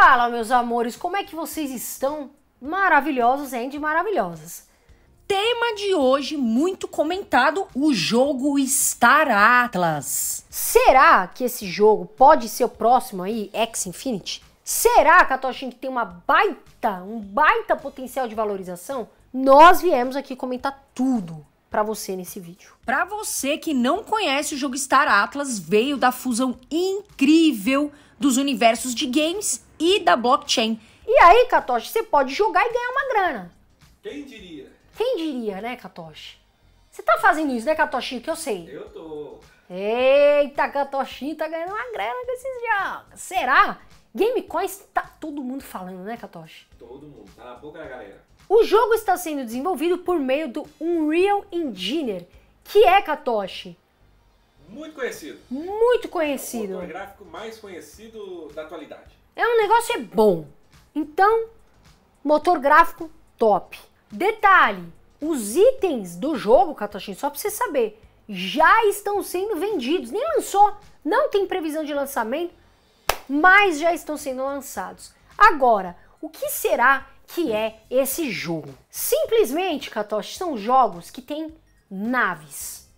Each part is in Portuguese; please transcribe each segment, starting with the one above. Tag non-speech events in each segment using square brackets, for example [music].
Fala, meus amores, como é que vocês estão? Maravilhosos, hein? De maravilhosas. Tema de hoje muito comentado, o jogo Star Atlas. Será que esse jogo pode ser o próximo aí, X Infinity? Será, a que tem uma baita, um baita potencial de valorização? Nós viemos aqui comentar tudo para você nesse vídeo. Para você que não conhece o jogo Star Atlas, veio da fusão incrível dos universos de games e da blockchain. E aí, Katoshi, você pode jogar e ganhar uma grana. Quem diria? Quem diria, né, Katoshi? Você tá fazendo isso, né, Katoshi? Que eu sei. Eu tô. Eita, Katoshi tá ganhando uma grana com esses jogos. Será? Gamecoins tá todo mundo falando, né, Katoshi? Todo mundo, tá na boca da galera. O jogo está sendo desenvolvido por meio do Unreal Engine, que é, Katoshi, muito conhecido. Muito conhecido. O gráfico mais conhecido da atualidade. É um negócio é bom. Então, motor gráfico top. Detalhe, os itens do jogo, Katoshin, só para você saber, já estão sendo vendidos. Nem lançou, não tem previsão de lançamento, mas já estão sendo lançados. Agora, o que será que é esse jogo? Simplesmente, Katoshi, são jogos que têm naves.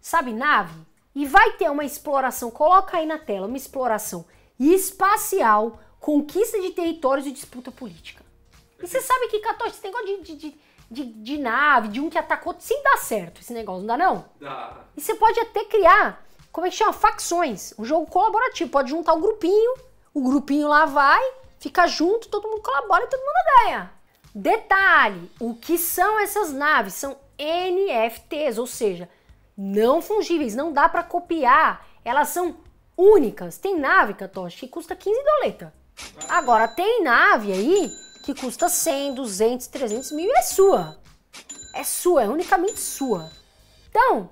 Sabe nave? E vai ter uma exploração, coloca aí na tela, uma exploração e espacial, conquista de territórios e disputa política. E você sabe que 14 esse negócio de, de, de, de nave, de um que atacou, sem dá certo esse negócio, não dá não? Dá. E você pode até criar, como é que chama? Facções. Um jogo colaborativo. Pode juntar um grupinho, o grupinho lá vai, fica junto, todo mundo colabora e todo mundo ganha. Detalhe: o que são essas naves? São NFTs, ou seja, não fungíveis, não dá para copiar. Elas são únicas. Tem nave, Catoche, que custa 15 doleta. Agora, tem nave aí que custa 100, 200, 300 mil e é sua. É sua, é unicamente sua. Então,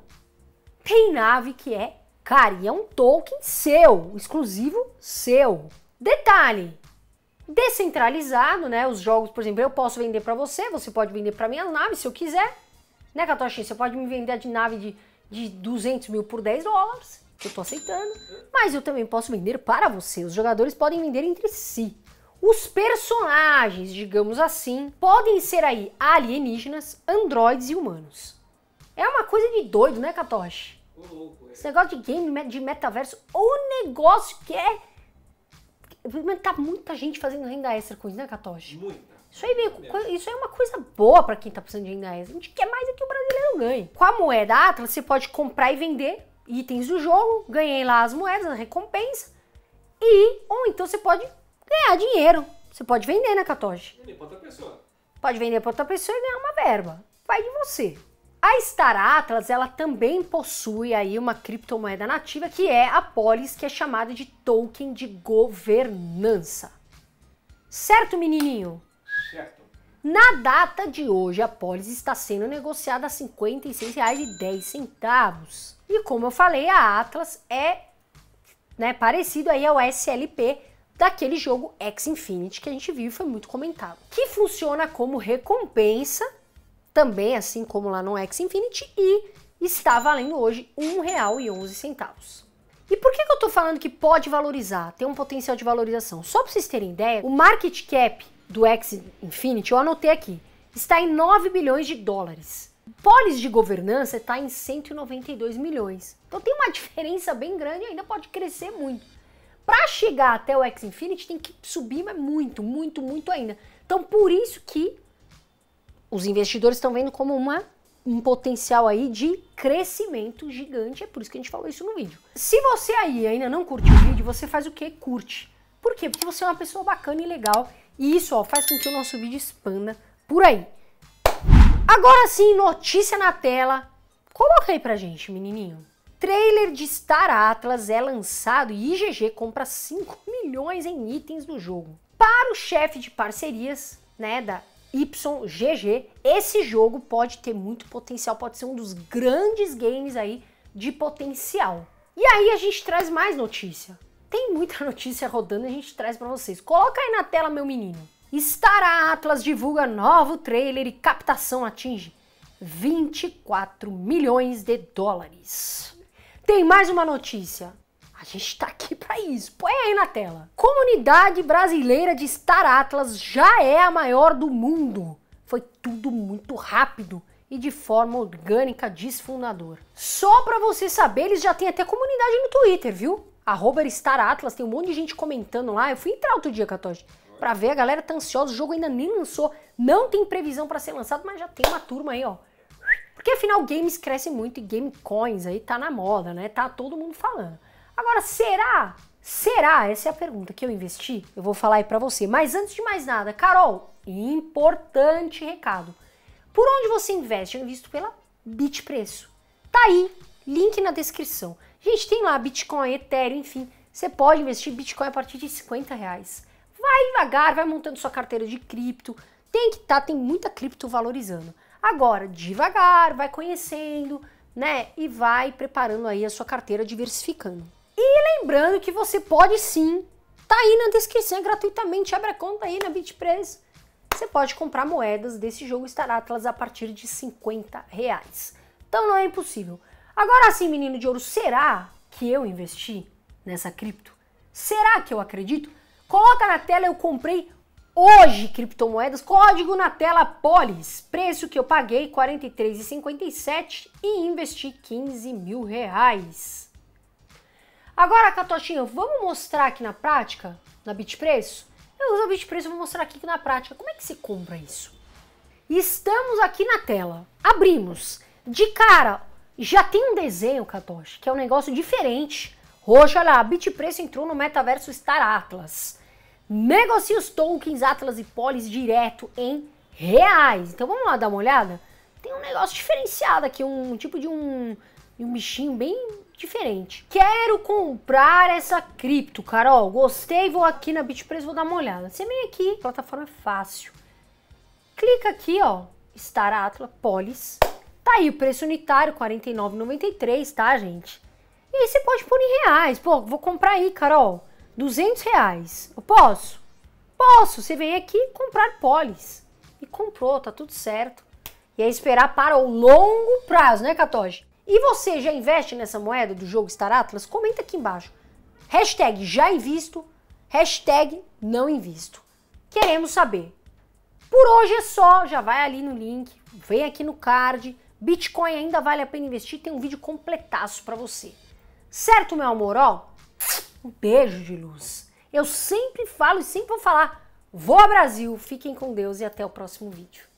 tem nave que é cara e é um token seu, exclusivo seu. Detalhe, descentralizado, né? Os jogos, por exemplo, eu posso vender para você, você pode vender para minha nave se eu quiser. Né, Katoshi? Você pode me vender de nave de, de 200 mil por 10 dólares eu tô aceitando, mas eu também posso vender para você. Os jogadores podem vender entre si. Os personagens, digamos assim, podem ser aí alienígenas, androides e humanos. É uma coisa de doido, né, Katoshi? É. Esse negócio de game, de metaverso, o negócio que é... Tá muita gente fazendo renda extra com isso, né, Katoshi? Muita. Isso aí, veio, isso aí é uma coisa boa para quem tá precisando de renda extra. A gente quer mais é que o brasileiro ganhe. Com a moeda Atlas, você pode comprar e vender itens do jogo, ganhei lá as moedas, a recompensa, e ou então você pode ganhar dinheiro. Você pode vender, na né, catoge Vender outra pessoa. Pode vender para outra pessoa e ganhar uma verba. Vai de você. A Star Atlas, ela também possui aí uma criptomoeda nativa que é a Polis, que é chamada de token de governança. Certo, menininho? Certo. Na data de hoje, a Polis está sendo negociada a R$ 56,10. E como eu falei, a Atlas é né, parecido aí ao SLP daquele jogo X Infinity que a gente viu e foi muito comentado. Que funciona como recompensa, também assim como lá no X Infinity, e está valendo hoje R$ 1,11. E por que, que eu estou falando que pode valorizar, tem um potencial de valorização? Só para vocês terem ideia, o market cap do X Infinity, eu anotei aqui, está em 9 bilhões de dólares. Polis de governança está em 192 milhões. Então tem uma [laughs] diferença bem grande e ainda pode crescer muito. Para chegar até o X Infinity tem que subir mas muito, muito, muito ainda. Então por isso que os investidores estão vendo como uma um potencial aí de crescimento gigante, é por isso que a gente falou isso no vídeo. Se você aí ainda não curtiu o vídeo, você faz o que? Curte. Por quê? Porque você é uma pessoa bacana e legal, e isso ó, faz com que o nosso vídeo expanda por aí. Agora sim, notícia na tela. Coloca aí pra gente, menininho. Trailer de Star Atlas é lançado e IGG compra 5 [laughs] milhões em itens do jogo. Para o chefe de parcerias, né, da YGG, esse jogo pode ter muito potencial, pode ser um dos grandes games aí de potencial. E aí a gente traz mais notícia. Tem muita [laughs] notícia rodando, a gente traz para vocês. Coloca aí na tela, meu menino. Star Atlas divulga novo trailer e captação atinge 24 milhões de dólares. Tem mais uma notícia. A gente tá aqui para isso. Põe aí na tela. Comunidade brasileira de Star Atlas já é a maior do mundo. Foi tudo muito rápido e de forma orgânica, diz fundador. Só para você saber, eles já têm até comunidade no Twitter, viu? Arroba Star Atlas, tem um monte de gente comentando lá. Eu fui entrar outro dia, Catoche para ver. A galera tá ansiosa, o jogo ainda nem lançou, não tem previsão para ser lançado, mas já tem uma turma aí, ó. Porque afinal, games crescem muito e game coins aí tá na moda, né? Tá todo mundo falando. Agora, será? Será? Essa é a pergunta que eu investi. Eu vou falar aí para você. Mas antes de mais nada, Carol, importante recado. Por onde você investe? Eu invisto pela Bit Tá aí, link na descrição. Gente, tem lá Bitcoin, Ethereum, enfim. Você pode investir Bitcoin a partir de 50 reais vai devagar, vai montando sua carteira de cripto. Tem que estar, tá, tem muita cripto valorizando. Agora, devagar, vai conhecendo, né? E vai preparando aí a sua carteira diversificando. E lembrando que você pode sim, tá aí na descrição é gratuitamente, abre a conta aí na Bitpress. Você pode comprar moedas desse jogo Star Atlas a partir de 50 reais. Então não é impossível. Agora sim, menino de ouro, será que eu investi nessa cripto? Será que eu acredito? Coloca na tela, eu comprei hoje criptomoedas, código na tela Polis, preço que eu paguei 43,57 e investi 15 mil reais. Agora, Catotinha, vamos mostrar aqui na prática, na Bitpreço? Eu uso a Bitpreço, vou mostrar aqui na prática como é que se compra isso. Estamos aqui na tela, abrimos. De cara, já tem um desenho, Katoshi, que é um negócio diferente Roxa lá, Bitpreço entrou no metaverso Star Atlas. Negocia os tokens Atlas e Polis direto em reais. Então vamos lá dar uma olhada? Tem um negócio diferenciado aqui, um tipo de um, um bichinho bem diferente. Quero comprar essa cripto, Carol. Gostei, vou aqui na Bitpreço, vou dar uma olhada. Você vem aqui, plataforma é fácil. Clica aqui, ó, Star Atlas, Polis. Tá aí o preço unitário, 49,93, tá, gente? E aí você pode pôr em reais. Pô, vou comprar aí, Carol, 200 reais. Eu posso? Posso. Você vem aqui comprar polis. E comprou, tá tudo certo. E aí esperar para o longo prazo, né, Catoge? E você já investe nessa moeda do jogo Star Atlas? Comenta aqui embaixo. Hashtag já invisto, hashtag não invisto. Queremos saber. Por hoje é só, já vai ali no link, vem aqui no card. Bitcoin ainda vale a pena investir, tem um vídeo completaço para você. Certo, meu amor? Ó, um beijo de luz. Eu sempre falo e sempre vou falar. Vou ao Brasil, fiquem com Deus e até o próximo vídeo.